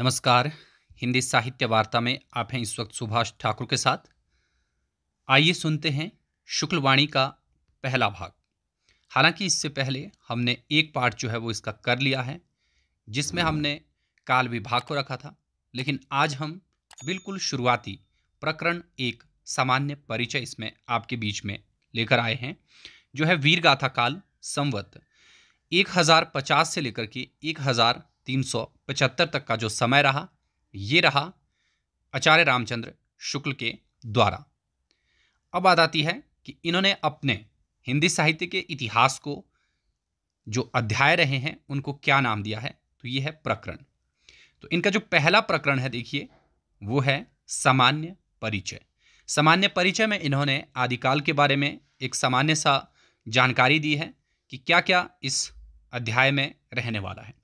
नमस्कार हिंदी साहित्य वार्ता में आप हैं इस वक्त सुभाष ठाकुर के साथ आइए सुनते हैं शुक्लवाणी का पहला भाग हालांकि इससे पहले हमने एक पार्ट जो है वो इसका कर लिया है जिसमें हमने काल विभाग को रखा था लेकिन आज हम बिल्कुल शुरुआती प्रकरण एक सामान्य परिचय इसमें आपके बीच में लेकर आए हैं जो है वीरगाथा काल संवत पचास से लेकर के एक हज़ार तीन सौ पचहत्तर तक का जो समय रहा ये रहा आचार्य रामचंद्र शुक्ल के द्वारा अब बात आती है कि इन्होंने अपने हिंदी साहित्य के इतिहास को जो अध्याय रहे हैं उनको क्या नाम दिया है तो ये है प्रकरण तो इनका जो पहला प्रकरण है देखिए वो है सामान्य परिचय सामान्य परिचय में इन्होंने आदिकाल के बारे में एक सामान्य सा जानकारी दी है कि क्या क्या इस अध्याय में रहने वाला है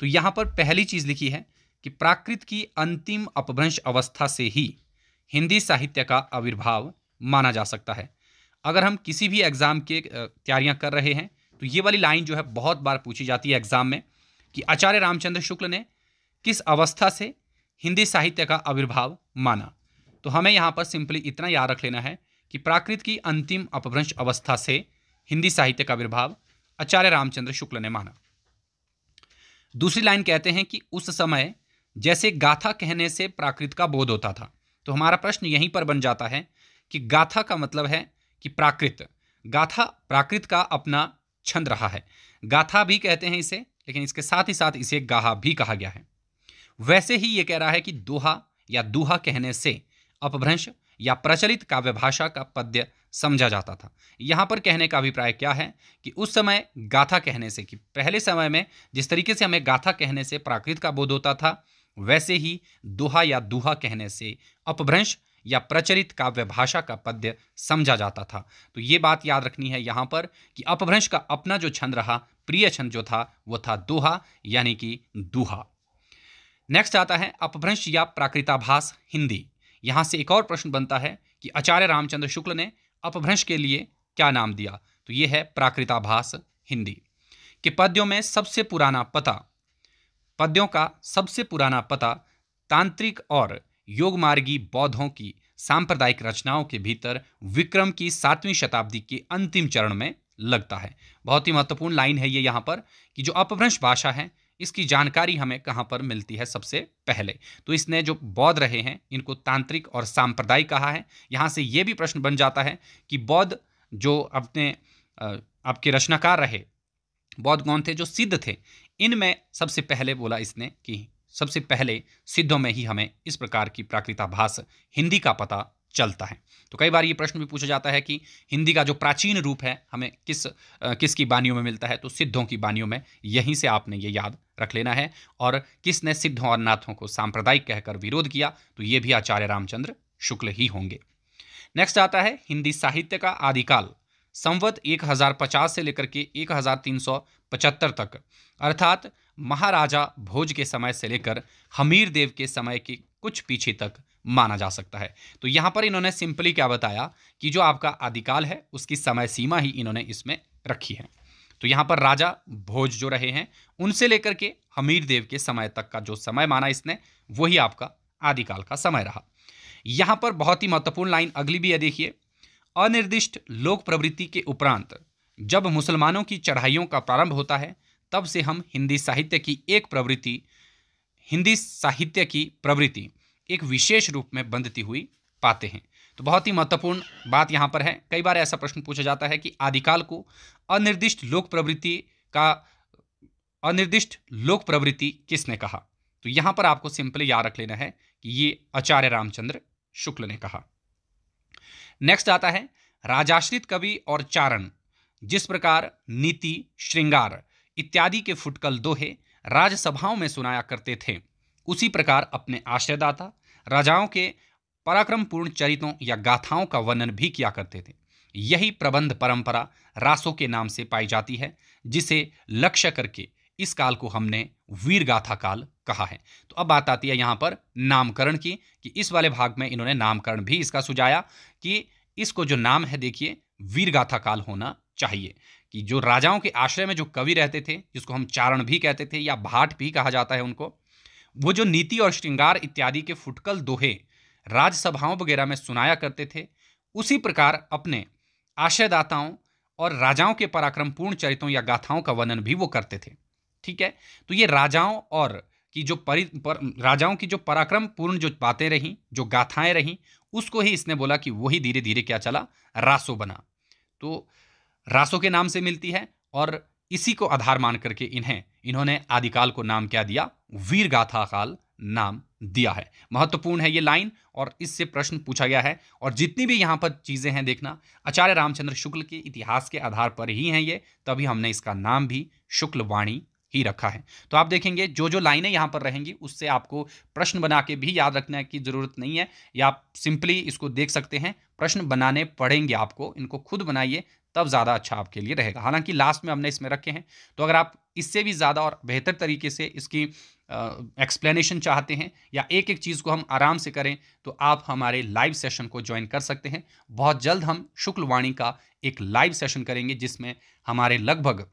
तो यहाँ पर पहली चीज़ लिखी है कि प्राकृत की अंतिम अपभ्रंश अवस्था से ही हिंदी साहित्य का आविर्भाव माना जा सकता है अगर हम किसी भी एग्ज़ाम के तैयारियां कर रहे हैं तो ये वाली लाइन जो है बहुत बार पूछी जाती है एग्ज़ाम में कि आचार्य रामचंद्र शुक्ल ने किस अवस्था से हिंदी साहित्य का आविर्भाव माना तो हमें यहाँ पर सिंपली इतना याद रख लेना है कि प्राकृत की अंतिम अपभ्रंश अवस्था से हिंदी साहित्य का आविर्भाव आचार्य रामचंद्र शुक्ल ने माना दूसरी लाइन कहते हैं कि उस समय जैसे गाथा कहने से प्राकृत का बोध होता था तो हमारा प्रश्न यहीं पर बन जाता है कि गाथा का मतलब है कि प्राकृत गाथा प्राकृत का अपना छंद रहा है गाथा भी कहते हैं इसे लेकिन इसके साथ ही साथ इसे गाहा भी कहा गया है वैसे ही ये कह रहा है कि दोहा या दुहा कहने से अपभ्रंश या प्रचलित काव्य भाषा का पद्य समझा जाता था यहाँ पर कहने का अभिप्राय क्या है कि उस समय गाथा कहने से कि पहले समय में जिस तरीके से हमें गाथा कहने से प्राकृत का बोध होता था वैसे ही दोहा या दुहा कहने से अपभ्रंश या प्रचलित काव्य भाषा का पद्य समझा जाता था तो ये बात याद रखनी है यहाँ पर कि अपभ्रंश का अपना जो छंद रहा प्रिय छंद जो था वो था दोहा यानी कि दुहा नेक्स्ट आता है अपभ्रंश या प्राकृताभास हिंदी यहाँ से एक और प्रश्न बनता है कि आचार्य रामचंद्र शुक्ल ने अपभ्रंश के लिए क्या नाम दिया तो ये है प्राकृताभास हिंदी कि पद्यों में सबसे पुराना पता पद्यों का सबसे पुराना पता तांत्रिक और योगमार्गी बौद्धों की सांप्रदायिक रचनाओं के भीतर विक्रम की सातवीं शताब्दी के अंतिम चरण में लगता है बहुत ही महत्वपूर्ण लाइन है ये यहाँ पर कि जो अपभ्रंश भाषा है इसकी जानकारी हमें कहाँ पर मिलती है सबसे पहले तो इसने जो बौद्ध रहे हैं इनको तांत्रिक और सांप्रदायिक कहा है यहाँ से ये भी प्रश्न बन जाता है कि बौद्ध जो अपने आपके रचनाकार रहे बौद्ध कौन थे जो सिद्ध थे इनमें सबसे पहले बोला इसने कि सबसे पहले सिद्धों में ही हमें इस प्रकार की प्राकृताभास हिंदी का पता चलता है तो कई बार ये प्रश्न भी पूछा जाता है कि हिंदी का जो प्राचीन रूप है हमें किस किसकी बानियों में मिलता है तो सिद्धों की बानियों में यहीं से आपने ये याद रख लेना है और किसने सिद्ध और नाथों को सांप्रदायिक कहकर विरोध किया तो ये भी आचार्य रामचंद्र शुक्ल ही होंगे नेक्स्ट आता है हिंदी साहित्य का आदिकाल संवत 1050 से लेकर के 1375 तक अर्थात महाराजा भोज के समय से लेकर हमीर देव के समय के कुछ पीछे तक माना जा सकता है तो यहाँ पर इन्होंने सिंपली क्या बताया कि जो आपका आदिकाल है उसकी समय सीमा ही इन्होंने इसमें रखी है तो यहाँ पर राजा भोज जो रहे हैं उनसे लेकर के हमीर देव के समय तक का जो समय माना इसने वही आपका आदिकाल का समय रहा यहाँ पर बहुत ही महत्वपूर्ण लाइन अगली भी है देखिए अनिर्दिष्ट लोक प्रवृत्ति के उपरांत जब मुसलमानों की चढ़ाइयों का प्रारंभ होता है तब से हम हिंदी साहित्य की एक प्रवृत्ति हिंदी साहित्य की प्रवृत्ति एक विशेष रूप में बंधती हुई पाते हैं तो बहुत ही महत्वपूर्ण बात यहाँ पर है कई बार ऐसा प्रश्न पूछा जाता है कि आदिकाल को अनिर्दिष्ट लोक प्रवृत्ति का अनिर्दिष्ट लोक प्रवृत्ति किसने कहा तो यहाँ पर आपको सिंपली याद रख लेना है कि ये आचार्य रामचंद्र शुक्ल ने कहा नेक्स्ट आता है राजाश्रित कवि और चारण जिस प्रकार नीति श्रृंगार इत्यादि के फुटकल दोहे राजसभाओं में सुनाया करते थे उसी प्रकार अपने आश्रयदाता राजाओं के पराक्रमपूर्ण चरितों या गाथाओं का वर्णन भी किया करते थे यही प्रबंध परंपरा रासों के नाम से पाई जाती है जिसे लक्ष्य करके इस काल को हमने वीर गाथा काल कहा है तो अब बात आती है यहाँ पर नामकरण की कि इस वाले भाग में इन्होंने नामकरण भी इसका सुझाया कि इसको जो नाम है देखिए वीर गाथा काल होना चाहिए कि जो राजाओं के आश्रय में जो कवि रहते थे जिसको हम चारण भी कहते थे या भाट भी कहा जाता है उनको वो जो नीति और श्रृंगार इत्यादि के फुटकल दोहे राज्यसभाओं वगैरह में सुनाया करते थे उसी प्रकार अपने आशयदाताओं और राजाओं के पराक्रमपूर्ण चरित्रों या गाथाओं का वर्णन भी वो करते थे ठीक है तो ये राजाओं और की जो परि पर, राजाओं की जो पराक्रम पूर्ण जो बातें रहीं जो गाथाएं रहीं उसको ही इसने बोला कि वही धीरे धीरे क्या चला रासो बना तो रासो के नाम से मिलती है और इसी को आधार मान करके इन्हें इन्होंने आदिकाल को नाम क्या दिया वीर गाथा काल नाम दिया है महत्वपूर्ण है ये लाइन और इससे प्रश्न पूछा गया है और जितनी भी यहाँ पर चीज़ें हैं देखना आचार्य रामचंद्र शुक्ल के इतिहास के आधार पर ही हैं ये तभी हमने इसका नाम भी शुक्लवाणी ही रखा है तो आप देखेंगे जो जो लाइनें यहाँ पर रहेंगी उससे आपको प्रश्न बना के भी याद रखने की ज़रूरत नहीं है या आप सिंपली इसको देख सकते हैं प्रश्न बनाने पड़ेंगे आपको इनको खुद बनाइए तब ज़्यादा अच्छा आपके लिए रहेगा हालांकि लास्ट में हमने इसमें रखे हैं तो अगर आप इससे भी ज़्यादा और बेहतर तरीके से इसकी एक्सप्लेनेशन चाहते हैं या एक एक चीज़ को हम आराम से करें तो आप हमारे लाइव सेशन को ज्वाइन कर सकते हैं बहुत जल्द हम शुक्लवाणी का एक लाइव सेशन करेंगे जिसमें हमारे लगभग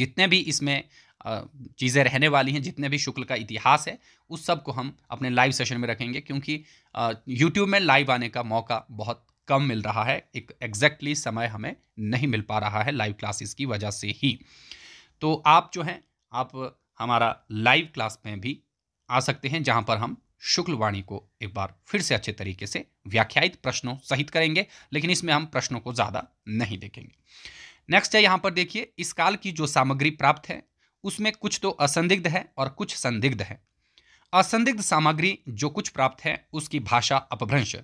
जितने भी इसमें चीज़ें रहने वाली हैं जितने भी शुक्ल का इतिहास है उस सब को हम अपने लाइव सेशन में रखेंगे क्योंकि यूट्यूब में लाइव आने का मौका बहुत कम मिल रहा है एक एग्जैक्टली समय हमें नहीं मिल पा रहा है लाइव क्लासेस की वजह से ही तो आप जो हैं आप हमारा लाइव क्लास में भी आ सकते हैं जहां पर हम शुक्लवाणी को एक बार फिर से अच्छे तरीके से व्याख्यायित प्रश्नों सहित करेंगे लेकिन इसमें हम प्रश्नों को ज़्यादा नहीं देखेंगे नेक्स्ट है यहाँ पर देखिए इस काल की जो सामग्री प्राप्त है उसमें कुछ तो असंदिग्ध है और कुछ संदिग्ध है असंदिग्ध सामग्री जो कुछ प्राप्त है उसकी भाषा अपभ्रंश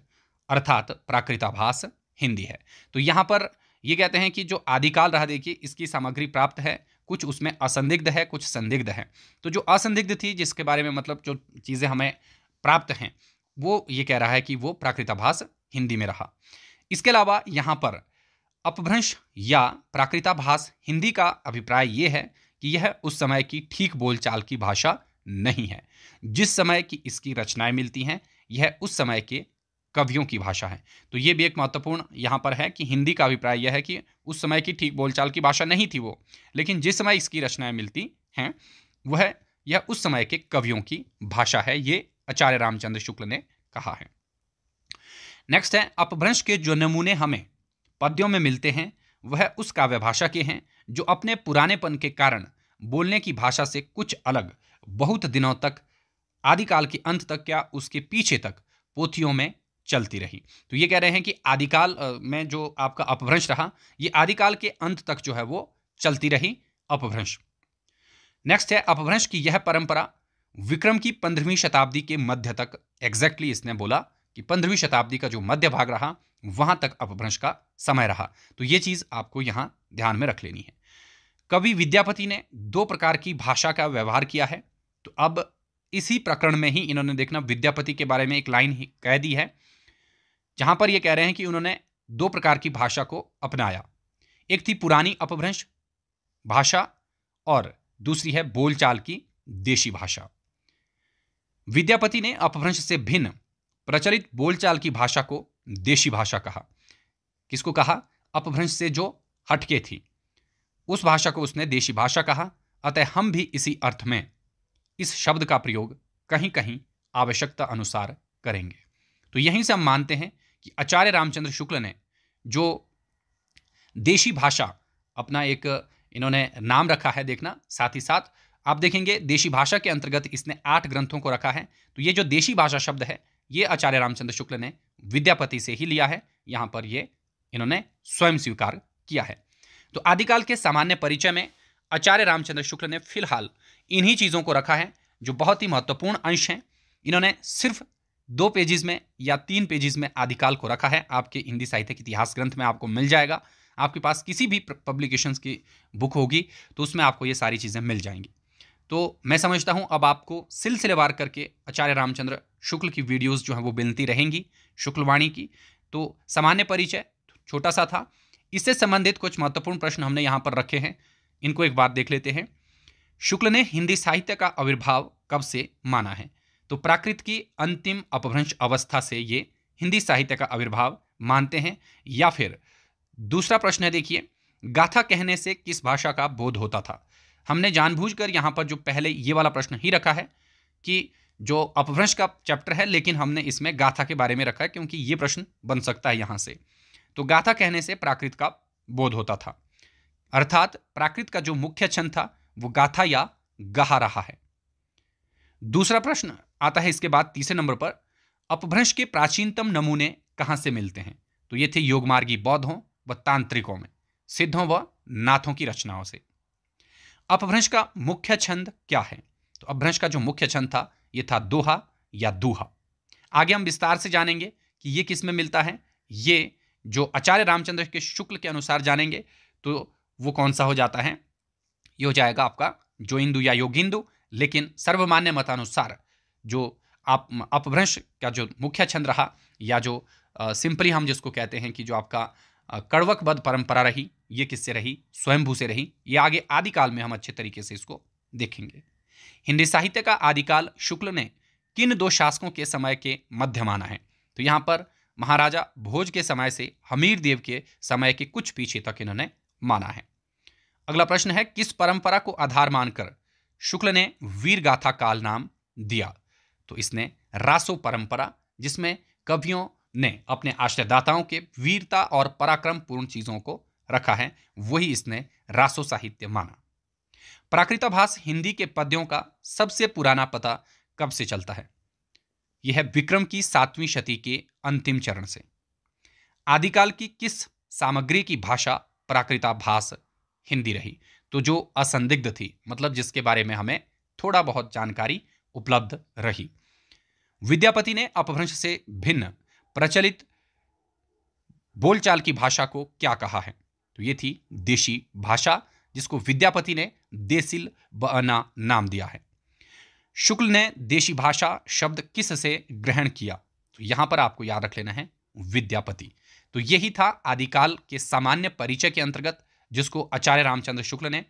अर्थात प्राकृताभास हिंदी है तो यहाँ पर ये कहते हैं कि जो आदिकाल रहा देखिए इसकी सामग्री प्राप्त है कुछ उसमें असंदिग्ध है कुछ संदिग्ध है तो जो असंदिग्ध थी जिसके बारे में मतलब जो चीज़ें हमें प्राप्त हैं वो ये कह रहा है कि वो प्राकृताभास हिंदी में रहा इसके अलावा यहाँ पर अपभ्रंश या प्राकृताभास हिंदी का अभिप्राय ये है कि यह उस समय की ठीक बोलचाल की भाषा नहीं है जिस समय की इसकी रचनाएं मिलती हैं यह उस समय के कवियों की भाषा है तो ये भी एक महत्वपूर्ण यहाँ पर है कि हिंदी का अभिप्राय यह है कि उस समय की ठीक बोलचाल की भाषा नहीं थी वो लेकिन जिस समय इसकी रचनाएं मिलती हैं वह यह उस समय के कवियों की भाषा है ये आचार्य रामचंद्र शुक्ल ने कहा है नेक्स्ट है अपभ्रंश के जो नमूने हमें पद्यों में मिलते हैं वह उस काव्य भाषा के हैं जो अपने पुरानेपन के कारण बोलने की भाषा से कुछ अलग बहुत दिनों तक आदिकाल के अंत तक या उसके पीछे तक पोथियों में चलती रही तो ये कह रहे हैं कि आदिकाल में जो आपका अपभ्रंश रहा ये आदिकाल के अंत तक जो है वो चलती रही अपभ्रंश नेक्स्ट है अपभ्रंश की यह परंपरा विक्रम की पंद्रहवीं शताब्दी के मध्य तक एग्जैक्टली इसने बोला कि पंद्रहवीं शताब्दी का जो मध्य भाग रहा वहां तक अपभ्रंश का समय रहा तो ये चीज आपको यहां ध्यान में रख लेनी है कवि विद्यापति ने दो प्रकार की भाषा का व्यवहार किया है तो अब इसी प्रकरण में ही इन्होंने देखना विद्यापति के बारे में एक लाइन कह दी है जहां पर ये कह रहे हैं कि उन्होंने दो प्रकार की भाषा को अपनाया एक थी पुरानी अपभ्रंश भाषा और दूसरी है बोलचाल की देशी भाषा विद्यापति ने अपभ्रंश से भिन्न प्रचलित बोलचाल की भाषा को देशी भाषा कहा किसको कहा अपभ्रंश से जो हटके थी उस भाषा को उसने देशी भाषा कहा अतः हम भी इसी अर्थ में इस शब्द का प्रयोग कहीं कहीं आवश्यकता अनुसार करेंगे तो यहीं से हम मानते हैं कि आचार्य रामचंद्र शुक्ल ने जो देशी भाषा अपना एक इन्होंने नाम रखा है देखना साथ ही साथ आप देखेंगे देशी भाषा के अंतर्गत इसने आठ ग्रंथों को रखा है तो ये जो देशी भाषा शब्द है ये आचार्य रामचंद्र शुक्ल ने विद्यापति से ही लिया है यहाँ पर ये इन्होंने स्वयं स्वीकार किया है तो आदिकाल के सामान्य परिचय में आचार्य रामचंद्र शुक्ल ने फिलहाल इन्हीं चीज़ों को रखा है जो बहुत ही महत्वपूर्ण अंश हैं इन्होंने सिर्फ दो पेजेस में या तीन पेजेस में आदिकाल को रखा है आपके हिंदी के इतिहास ग्रंथ में आपको मिल जाएगा आपके पास किसी भी पब्लिकेशंस की बुक होगी तो उसमें आपको ये सारी चीज़ें मिल जाएंगी तो मैं समझता हूँ अब आपको सिलसिलेवार करके आचार्य रामचंद्र शुक्ल की वीडियोज़ जो हैं वो मिलती रहेंगी शुक्लवाणी की तो सामान्य परिचय छोटा सा था इससे संबंधित कुछ महत्वपूर्ण प्रश्न हमने यहाँ पर रखे हैं इनको एक बार देख लेते हैं शुक्ल ने हिंदी साहित्य का आविर्भाव कब से माना है तो प्राकृत की अंतिम अपभ्रंश अवस्था से ये हिंदी साहित्य का आविर्भाव मानते हैं या फिर दूसरा प्रश्न है देखिए गाथा कहने से किस भाषा का बोध होता था हमने जानबूझकर यहाँ पर जो पहले ये वाला प्रश्न ही रखा है कि जो अपभ्रंश का चैप्टर है लेकिन हमने इसमें गाथा के बारे में रखा है क्योंकि ये प्रश्न बन सकता है यहाँ से तो गाथा कहने से प्राकृत का बोध होता था अर्थात प्राकृत का जो मुख्य छंद था वो गाथा या गहा रहा है दूसरा प्रश्न आता है इसके बाद तीसरे नंबर पर अपभ्रंश के प्राचीनतम नमूने कहाँ से मिलते हैं तो ये थे योगमार्गी बौद्धों व तांत्रिकों में सिद्धों व नाथों की रचनाओं से अपभ्रंश का मुख्य छंद क्या है तो अपभ्रंश का जो मुख्य छंद था ये था दोहा या दूहा आगे हम विस्तार से जानेंगे कि ये किस में मिलता है ये जो आचार्य रामचंद्र के शुक्ल के अनुसार जानेंगे तो वो कौन सा हो जाता है ये हो जाएगा आपका जो जोइंदु या योगिंदु लेकिन सर्वमान्य मतानुसार जो आप अपभ्रंश का जो मुख्य छंद रहा या जो सिंपली हम जिसको कहते हैं कि जो आपका कड़वक बद परंपरा रही ये किससे रही स्वयंभू से रही ये आगे आदिकाल में हम अच्छे तरीके से इसको देखेंगे हिंदी साहित्य का आदिकाल शुक्ल ने किन दो शासकों के समय के मध्य माना है तो यहाँ पर महाराजा भोज के समय से हमीर देव के समय के कुछ पीछे तक इन्होंने माना है अगला प्रश्न है किस परंपरा को आधार मानकर शुक्ल ने वीर गाथा काल नाम दिया तो इसने रासो परंपरा जिसमें कवियों ने अपने आश्रयदाताओं के वीरता और पराक्रम पूर्ण चीज़ों को रखा है वही इसने रासो साहित्य माना प्राकृताभास हिंदी के पद्यों का सबसे पुराना पता कब से चलता है यह विक्रम की सातवीं शती के अंतिम चरण से आदिकाल की किस सामग्री की भाषा प्राकृताभास हिंदी रही तो जो असंदिग्ध थी मतलब जिसके बारे में हमें थोड़ा बहुत जानकारी उपलब्ध रही विद्यापति ने अपभ्रंश से भिन्न प्रचलित बोलचाल की भाषा को क्या कहा है तो ये थी देशी भाषा जिसको विद्यापति ने देसिल बना नाम दिया है शुक्ल ने देशी भाषा शब्द किस से ग्रहण किया तो यहां पर आपको याद रख लेना है विद्यापति तो यही था आदिकाल के सामान्य परिचय के अंतर्गत जिसको आचार्य रामचंद्र शुक्ल ने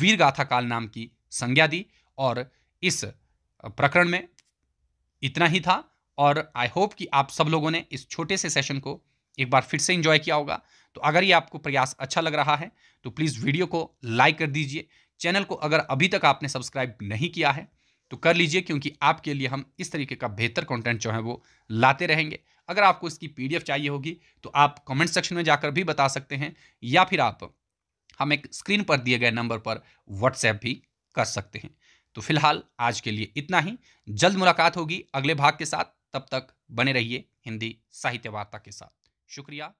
वीर गाथा काल नाम की संज्ञा दी और इस प्रकरण में इतना ही था और आई होप कि आप सब लोगों ने इस छोटे से सेशन को एक बार फिर से इंजॉय किया होगा तो अगर ये आपको प्रयास अच्छा लग रहा है तो प्लीज़ वीडियो को लाइक कर दीजिए चैनल को अगर अभी तक आपने सब्सक्राइब नहीं किया है तो कर लीजिए क्योंकि आपके लिए हम इस तरीके का बेहतर कंटेंट जो है वो लाते रहेंगे अगर आपको इसकी पीडीएफ चाहिए होगी तो आप कमेंट सेक्शन में जाकर भी बता सकते हैं या फिर आप हम एक स्क्रीन पर दिए गए नंबर पर व्हाट्सएप भी कर सकते हैं तो फिलहाल आज के लिए इतना ही जल्द मुलाकात होगी अगले भाग के साथ तब तक बने रहिए हिंदी साहित्य वार्ता के साथ शुक्रिया